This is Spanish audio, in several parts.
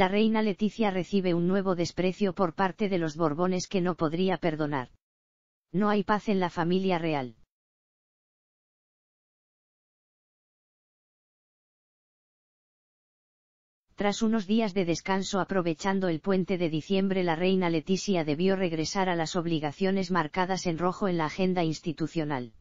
la reina Leticia recibe un nuevo desprecio por parte de los Borbones que no podría perdonar. No hay paz en la familia real. Tras unos días de descanso aprovechando el puente de diciembre, la reina Leticia debió regresar a las obligaciones marcadas en rojo en la agenda institucional.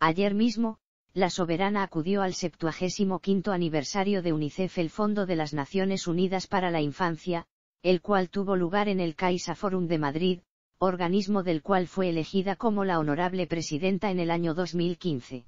Ayer mismo, la soberana acudió al 75 aniversario de UNICEF el Fondo de las Naciones Unidas para la Infancia, el cual tuvo lugar en el Caixa Forum de Madrid, organismo del cual fue elegida como la honorable presidenta en el año 2015.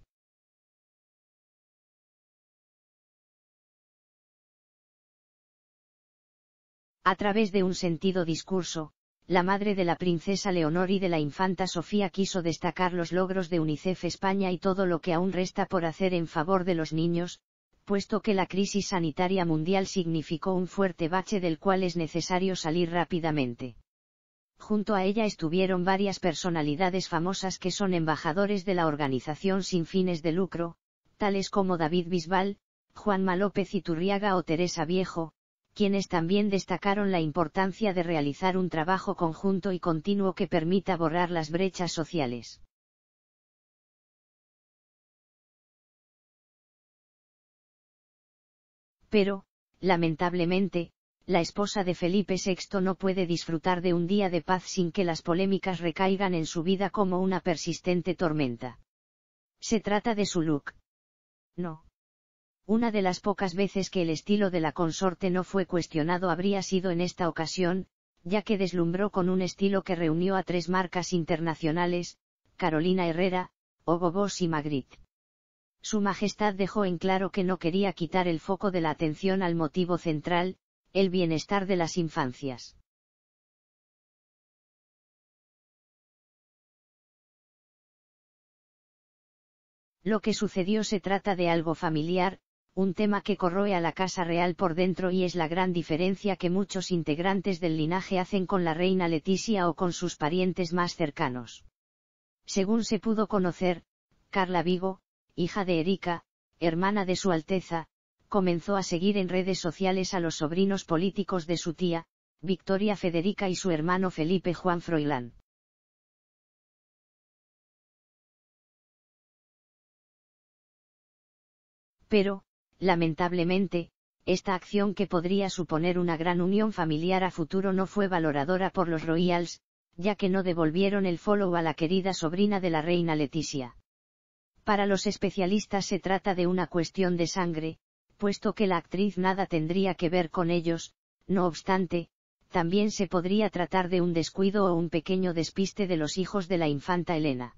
A través de un sentido discurso, la madre de la princesa Leonor y de la infanta Sofía quiso destacar los logros de UNICEF España y todo lo que aún resta por hacer en favor de los niños, puesto que la crisis sanitaria mundial significó un fuerte bache del cual es necesario salir rápidamente. Junto a ella estuvieron varias personalidades famosas que son embajadores de la organización sin fines de lucro, tales como David Bisbal, Juanma López Iturriaga o Teresa Viejo, quienes también destacaron la importancia de realizar un trabajo conjunto y continuo que permita borrar las brechas sociales. Pero, lamentablemente, la esposa de Felipe VI no puede disfrutar de un día de paz sin que las polémicas recaigan en su vida como una persistente tormenta. Se trata de su look. No, una de las pocas veces que el estilo de la consorte no fue cuestionado habría sido en esta ocasión, ya que deslumbró con un estilo que reunió a tres marcas internacionales, Carolina Herrera, Boss y Magritte. Su Majestad dejó en claro que no quería quitar el foco de la atención al motivo central, el bienestar de las infancias. Lo que sucedió se trata de algo familiar, un tema que corroe a la Casa Real por dentro y es la gran diferencia que muchos integrantes del linaje hacen con la reina Leticia o con sus parientes más cercanos. Según se pudo conocer, Carla Vigo, hija de Erika, hermana de Su Alteza, comenzó a seguir en redes sociales a los sobrinos políticos de su tía, Victoria Federica y su hermano Felipe Juan Froilán. Pero, Lamentablemente, esta acción que podría suponer una gran unión familiar a futuro no fue valoradora por los Royals, ya que no devolvieron el follow a la querida sobrina de la reina Leticia. Para los especialistas se trata de una cuestión de sangre, puesto que la actriz nada tendría que ver con ellos, no obstante, también se podría tratar de un descuido o un pequeño despiste de los hijos de la infanta Elena.